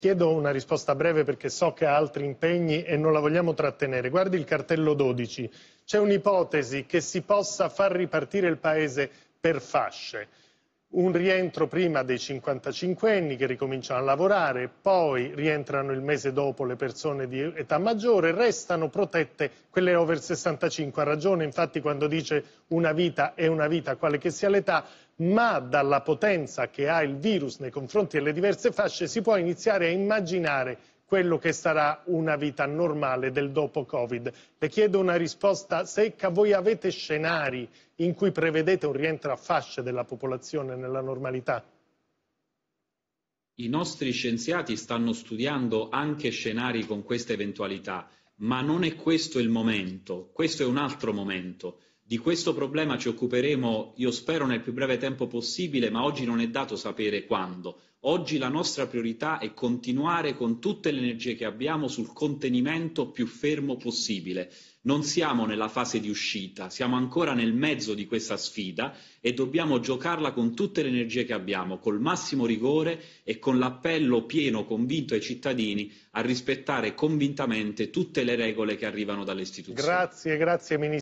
Chiedo una risposta breve perché so che ha altri impegni e non la vogliamo trattenere. Guardi il cartello 12. C'è un'ipotesi che si possa far ripartire il Paese per fasce un rientro prima dei 55 anni che ricominciano a lavorare, poi rientrano il mese dopo le persone di età maggiore, restano protette quelle over 65. Ha ragione infatti quando dice una vita è una vita, quale che sia l'età, ma dalla potenza che ha il virus nei confronti delle diverse fasce si può iniziare a immaginare quello che sarà una vita normale del dopo Covid. Le chiedo una risposta secca. Voi avete scenari in cui prevedete un rientro a fasce della popolazione nella normalità? I nostri scienziati stanno studiando anche scenari con questa eventualità, ma non è questo il momento, questo è un altro momento. Di questo problema ci occuperemo, io spero, nel più breve tempo possibile, ma oggi non è dato sapere quando. Oggi la nostra priorità è continuare con tutte le energie che abbiamo sul contenimento più fermo possibile. Non siamo nella fase di uscita, siamo ancora nel mezzo di questa sfida e dobbiamo giocarla con tutte le energie che abbiamo, col massimo rigore e con l'appello pieno, convinto ai cittadini a rispettare convintamente tutte le regole che arrivano dalle istituzioni. Grazie, grazie,